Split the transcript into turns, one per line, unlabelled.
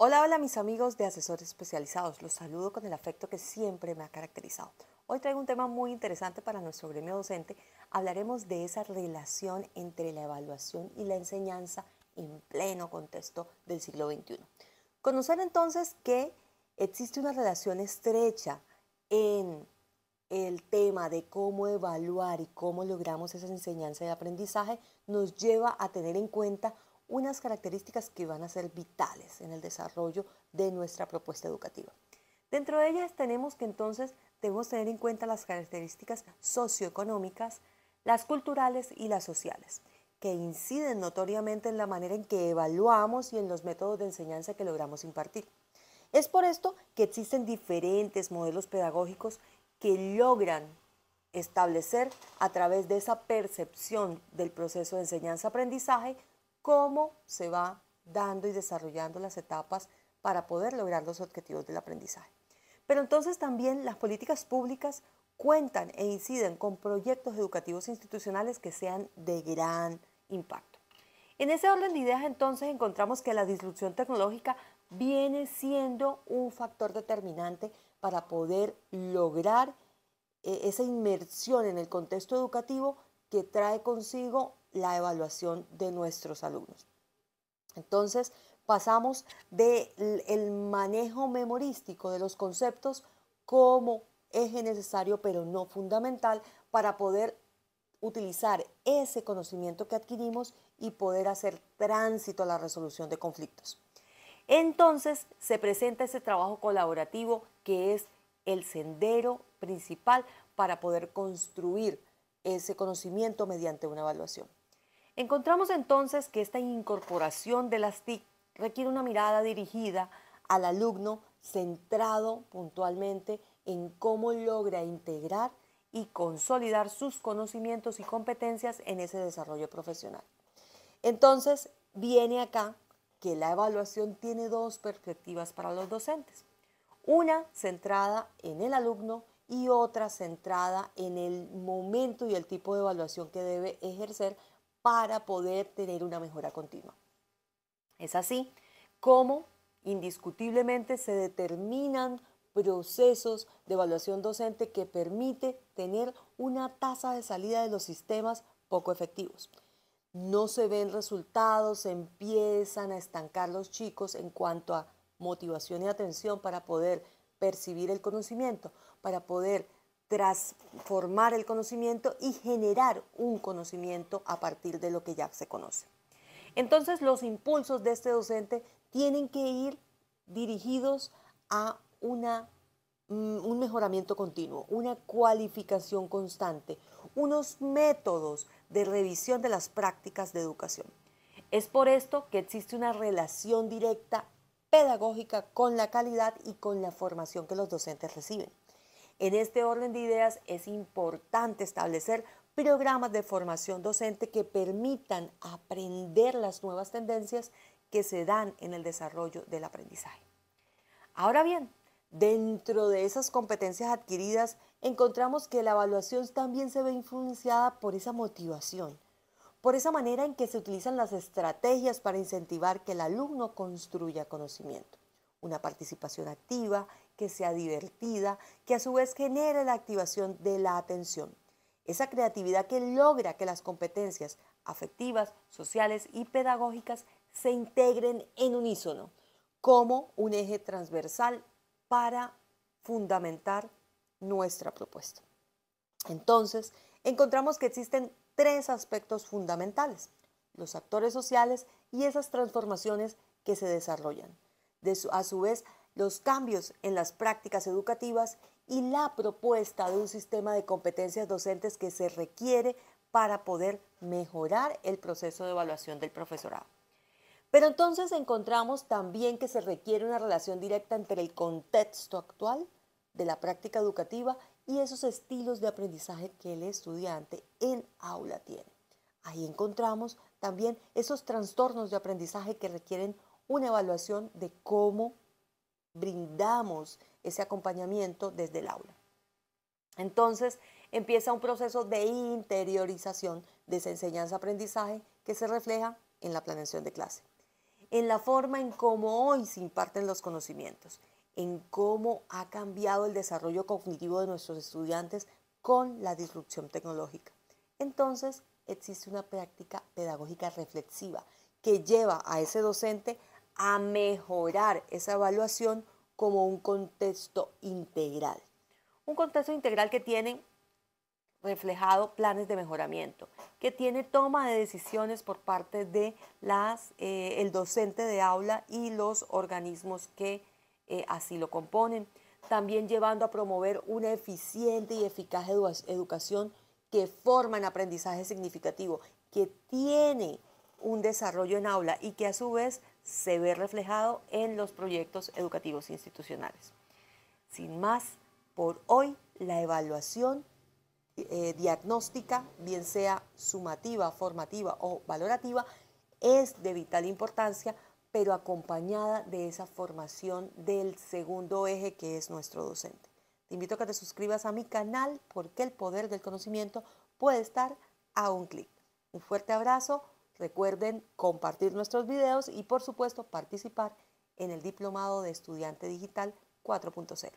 Hola, hola mis amigos de Asesores Especializados, los saludo con el afecto que siempre me ha caracterizado. Hoy traigo un tema muy interesante para nuestro gremio docente, hablaremos de esa relación entre la evaluación y la enseñanza en pleno contexto del siglo XXI. Conocer entonces que existe una relación estrecha en el tema de cómo evaluar y cómo logramos esa enseñanza y aprendizaje nos lleva a tener en cuenta unas características que van a ser vitales en el desarrollo de nuestra propuesta educativa. Dentro de ellas tenemos que entonces debemos tener en cuenta las características socioeconómicas, las culturales y las sociales, que inciden notoriamente en la manera en que evaluamos y en los métodos de enseñanza que logramos impartir. Es por esto que existen diferentes modelos pedagógicos que logran establecer a través de esa percepción del proceso de enseñanza-aprendizaje cómo se va dando y desarrollando las etapas para poder lograr los objetivos del aprendizaje. Pero entonces también las políticas públicas cuentan e inciden con proyectos educativos institucionales que sean de gran impacto. En ese orden de ideas entonces encontramos que la disrupción tecnológica viene siendo un factor determinante para poder lograr eh, esa inmersión en el contexto educativo que trae consigo la evaluación de nuestros alumnos. Entonces, pasamos del manejo memorístico de los conceptos como eje necesario, pero no fundamental, para poder utilizar ese conocimiento que adquirimos y poder hacer tránsito a la resolución de conflictos. Entonces se presenta ese trabajo colaborativo que es el sendero principal para poder construir ese conocimiento mediante una evaluación. Encontramos entonces que esta incorporación de las TIC requiere una mirada dirigida al alumno centrado puntualmente en cómo logra integrar y consolidar sus conocimientos y competencias en ese desarrollo profesional. Entonces, viene acá que la evaluación tiene dos perspectivas para los docentes. Una centrada en el alumno y otra centrada en el momento y el tipo de evaluación que debe ejercer para poder tener una mejora continua. Es así como indiscutiblemente se determinan procesos de evaluación docente que permite tener una tasa de salida de los sistemas poco efectivos. No se ven resultados, empiezan a estancar los chicos en cuanto a motivación y atención para poder percibir el conocimiento, para poder transformar el conocimiento y generar un conocimiento a partir de lo que ya se conoce. Entonces los impulsos de este docente tienen que ir dirigidos a una, mm, un mejoramiento continuo, una cualificación constante, unos métodos de revisión de las prácticas de educación. Es por esto que existe una relación directa pedagógica con la calidad y con la formación que los docentes reciben. En este orden de ideas es importante establecer programas de formación docente que permitan aprender las nuevas tendencias que se dan en el desarrollo del aprendizaje. Ahora bien, dentro de esas competencias adquiridas encontramos que la evaluación también se ve influenciada por esa motivación, por esa manera en que se utilizan las estrategias para incentivar que el alumno construya conocimiento, una participación activa que sea divertida, que a su vez genere la activación de la atención. Esa creatividad que logra que las competencias afectivas, sociales y pedagógicas se integren en unísono como un eje transversal para fundamentar nuestra propuesta. Entonces, encontramos que existen tres aspectos fundamentales, los actores sociales y esas transformaciones que se desarrollan. a su vez, los cambios en las prácticas educativas y la propuesta de un sistema de competencias docentes que se requiere para poder mejorar el proceso de evaluación del profesorado. Pero entonces encontramos también que se requiere una relación directa entre el contexto actual de la práctica educativa y esos estilos de aprendizaje que el estudiante en aula tiene. Ahí encontramos también esos trastornos de aprendizaje que requieren una evaluación de cómo brindamos ese acompañamiento desde el aula. Entonces empieza un proceso de interiorización de esa enseñanza-aprendizaje que se refleja en la planeación de clase, en la forma en cómo hoy se imparten los conocimientos, en cómo ha cambiado el desarrollo cognitivo de nuestros estudiantes con la disrupción tecnológica. Entonces existe una práctica pedagógica reflexiva que lleva a ese docente a mejorar esa evaluación como un contexto integral. Un contexto integral que tiene reflejado planes de mejoramiento, que tiene toma de decisiones por parte de eh, el docente de aula y los organismos que eh, así lo componen, también llevando a promover una eficiente y eficaz educación que forma en aprendizaje significativo, que tiene un desarrollo en aula y que a su vez se ve reflejado en los proyectos educativos institucionales. Sin más, por hoy la evaluación eh, diagnóstica, bien sea sumativa, formativa o valorativa, es de vital importancia, pero acompañada de esa formación del segundo eje que es nuestro docente. Te invito a que te suscribas a mi canal porque el poder del conocimiento puede estar a un clic. Un fuerte abrazo. Recuerden compartir nuestros videos y por supuesto participar en el Diplomado de Estudiante Digital 4.0.